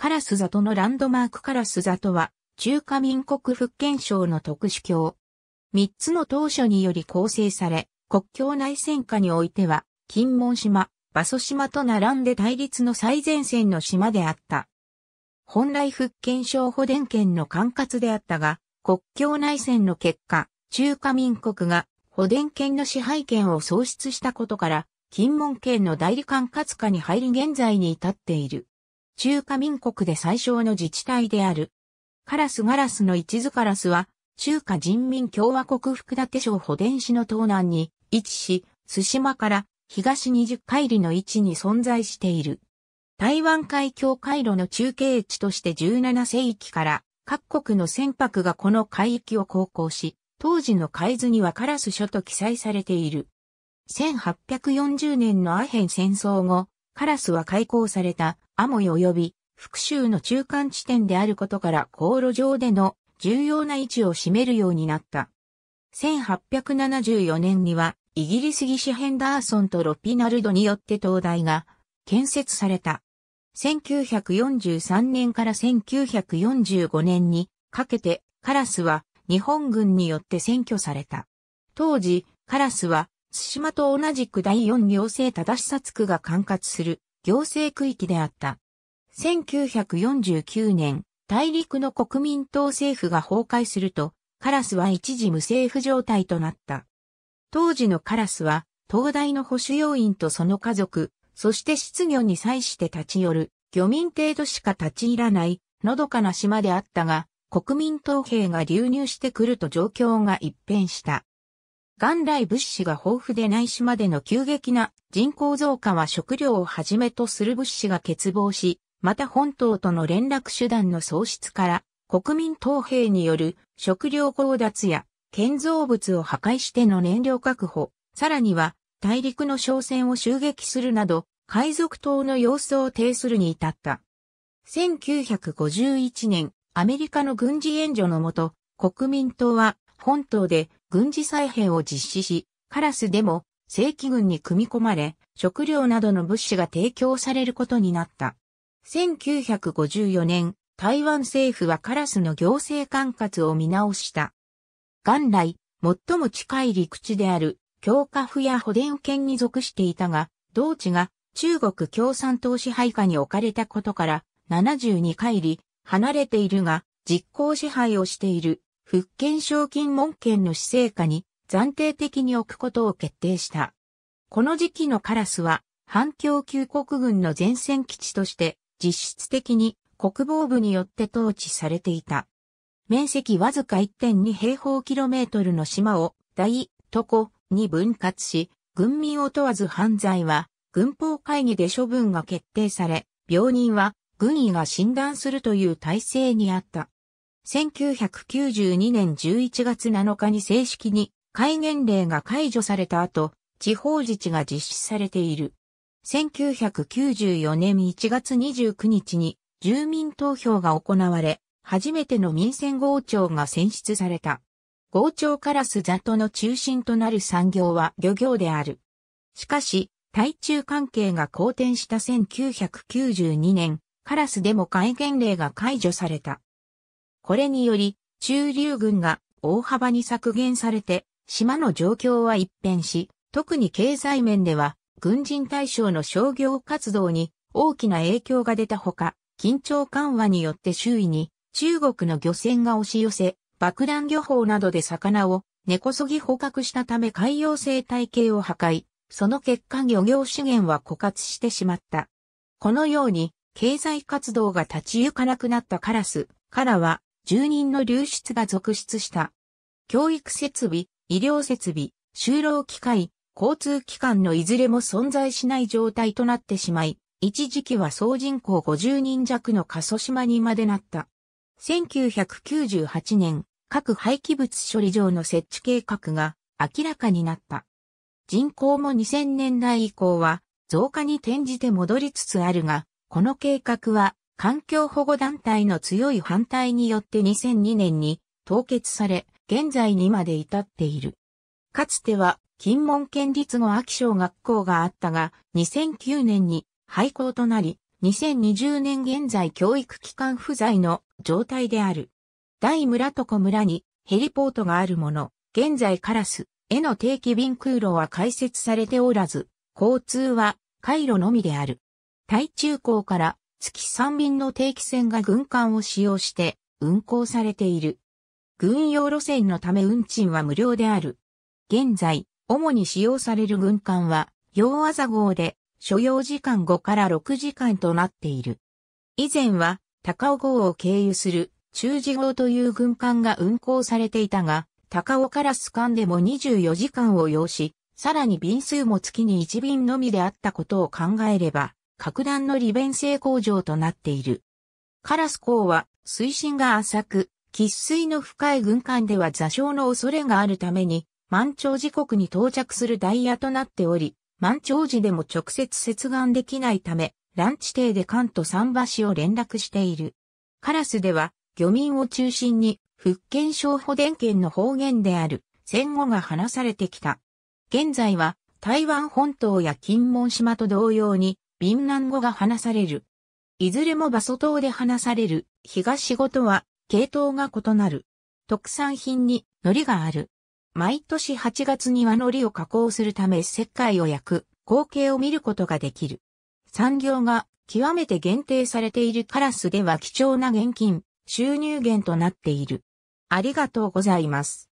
カラス里のランドマークカラス里は、中華民国福建省の特殊橋。三つの当初により構成され、国境内戦下においては、金門島、馬祖島と並んで対立の最前線の島であった。本来福建省保田県の管轄であったが、国境内戦の結果、中華民国が保田県の支配権を喪失したことから、金門県の代理管轄下に入り現在に至っている。中華民国で最小の自治体である。カラスガラスの一途カラスは、中華人民共和国福建省保電市の東南に位置し、津島から東20海里の位置に存在している。台湾海峡回路の中継地として17世紀から各国の船舶がこの海域を航行し、当時の海図にはカラス書と記載されている。1840年のアヘン戦争後、カラスは開港されたアモイ及び復讐の中間地点であることから航路上での重要な位置を占めるようになった。1874年にはイギリスギシ・ヘンダーソンとロピナルドによって灯台が建設された。1943年から1945年にかけてカラスは日本軍によって占拠された。当時、カラスは、津島と同じく第4行政正しさつくが管轄する行政区域であった。1949年、大陸の国民党政府が崩壊すると、カラスは一時無政府状態となった。当時のカラスは、東大の保守要員とその家族、そして失業に際して立ち寄る、漁民程度しか立ち入らない、のどかな島であったが、国民党兵が流入してくると状況が一変した。元来物資が豊富でない島での急激な人口増加は食料をはじめとする物資が欠乏し、また本島との連絡手段の喪失から、国民統兵による食料強奪や建造物を破壊しての燃料確保、さらには大陸の商船を襲撃するなど、海賊島の様子を呈するに至った。1951年、アメリカの軍事援助のもと、国民党は本島で軍事再編を実施し、カラスでも正規軍に組み込まれ、食料などの物資が提供されることになった。1954年、台湾政府はカラスの行政管轄を見直した。元来、最も近い陸地である、京化府や保田県に属していたが、同地が中国共産党支配下に置かれたことから、72回り、離れているが、実行支配をしている福建省金門県の市政下に暫定的に置くことを決定した。この時期のカラスは、反共級国軍の前線基地として、実質的に国防部によって統治されていた。面積わずか1.2平方キロメートルの島を大、床に分割し、軍民を問わず犯罪は、軍法会議で処分が決定され、病人は軍医が診断するという体制にあった。1992年11月7日に正式に戒厳令が解除された後、地方自治が実施されている。1994年1月29日に住民投票が行われ、初めての民選豪庁が選出された。豪庁からス座との中心となる産業は漁業である。しかし、対中関係が好転した1992年、カラスでも戒厳令が解除された。これにより、中流軍が大幅に削減されて、島の状況は一変し、特に経済面では、軍人対象の商業活動に大きな影響が出たほか、緊張緩和によって周囲に中国の漁船が押し寄せ、爆弾漁法などで魚を根こそぎ捕獲したため海洋生態系を破壊、その結果漁業資源は枯渇してしまった。このように、経済活動が立ち行かなくなったカラスからは、住人の流出が続出した。教育設備、医療設備、就労機会、交通機関のいずれも存在しない状態となってしまい、一時期は総人口50人弱の過疎島にまでなった。1998年、各廃棄物処理場の設置計画が明らかになった。人口も2000年代以降は増加に転じて戻りつつあるが、この計画は環境保護団体の強い反対によって2002年に凍結され、現在にまで至っている。かつては、金門県立の秋小学校があったが、2009年に廃校となり、2020年現在教育機関不在の状態である。大村とこ村にヘリポートがあるもの、現在カラスへの定期便空路は開設されておらず、交通は回路のみである。対中港から月3便の定期船が軍艦を使用して運航されている。軍用路線のため運賃は無料である。現在、主に使用される軍艦は、洋朝号で、所要時間5から6時間となっている。以前は、高尾号を経由する、中次号という軍艦が運航されていたが、高尾からス艦でも24時間を要し、さらに便数も月に1便のみであったことを考えれば、格段の利便性向上となっている。カラス港は水深が浅く、喫水の深い軍艦では座礁の恐れがあるために、満潮時刻に到着するダイヤとなっており、満潮時でも直接接岸できないため、ランチ艇で関と桟橋を連絡している。カラスでは、漁民を中心に、福建省保伝県の方言である、戦後が話されてきた。現在は、台湾本島や金門島と同様に、便南語が話される。いずれも馬祖島で話される、東語とは、系統が異なる。特産品に海苔がある。毎年8月には海苔を加工するため石灰を焼く光景を見ることができる。産業が極めて限定されているカラスでは貴重な現金、収入源となっている。ありがとうございます。